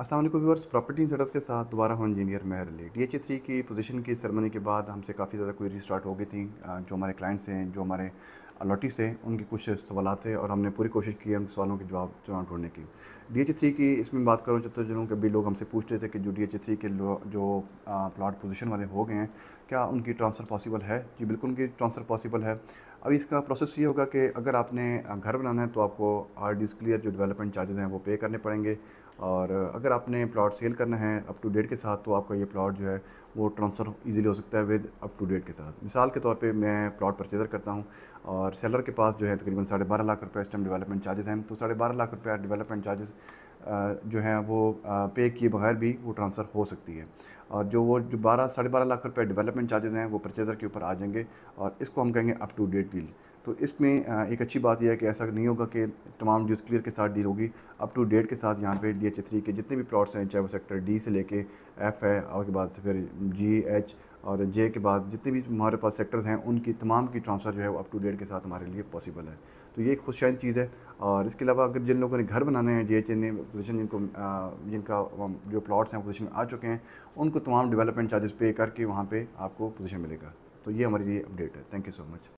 असल व्यवर्स प्रॉपर्टी इंसर्टर्स के साथ दोबारा हूँ engineer Mehar Ali D H three की पोजीशन की सरमनी के बाद हमसे काफ़ी ज़्यादा क्वेरी स्टार्ट हो गई थी जो हमारे क्लाइंट्स हैं जो हमारे अलॉटिस हैं उनके कुछ सवाल थे और हमने पूरी कोशिश की उन सवालों के जवाब ढूंढने की डी एच थ्री की इसमें बात करूँ जनों के भी लोग हमसे पूछ रहे थे कि जो डी एच थ्री के जो प्लाट पोजिशन वाले हो गए हैं क्या उनकी ट्रांसफ़र पॉसिबल है जी बिल्कुल उनकी ट्रांसफ़र पॉसिबल है अब इसका प्रोसेस ये होगा कि अगर आपने घर बनाना है तो आपको आर क्लियर जो डेवलपमेंट चार्जेस हैं वो पे करने पड़ेंगे और अगर आपने प्लॉट सेल करना है अप टू डेट के साथ तो आपका ये प्लॉट जो है वो ट्रांसफ़र इजीली हो सकता है विद अप टू डेट के साथ मिसाल के तौर पे मैं प्लॉट परचेज़र करता हूँ और सेलर के पास जो है तकरीबन साढ़े बारह लाख रुपये इस टाइम डेवलपमेंट चार्जेस हैं तो साढ़े बारह लाख रुपये डेवलपमेंट चार्जेस जो है वो पे किए बगैर भी वो ट्रांसफ़र हो सकती है और जो वो जो बारह साढ़े बारह लाख रुपए डेवलपमेंट चार्जेस हैं वो परचेज़र के ऊपर आ जाएंगे और इसको हम कहेंगे अप टू डेट डील तो इसमें एक अच्छी बात यह है कि ऐसा नहीं होगा कि तमाम ड्यूज़ क्लियर के साथ डील होगी अप टू डेट के साथ यहाँ पे डी एच थ्री के जितने भी प्लॉट्स हैं चाहे वो सेक्टर डी से लेके एफ़ है और के बाद फिर जी एच और जे के बाद जितने भी हमारे पास सेक्टर्स हैं उनकी तमाम की ट्रांसफ़र जो है वो अप टू डेट के साथ हमारे लिए पॉसिबल है तो ये एक खुशहाल चीज़ है और इसके अलावा अगर जिन लोगों ने घर बनाने हैं जे एच ने पोजिशन जिनको जिनका जो प्लॉट्स हैं पोजिशन आ चुके हैं उनको तमाम डेवलपमेंट चार्जेस पे करके वहाँ पर आपको पोजिशन मिलेगा तो ये हमारे लिए अपडेट है थैंक यू सो मच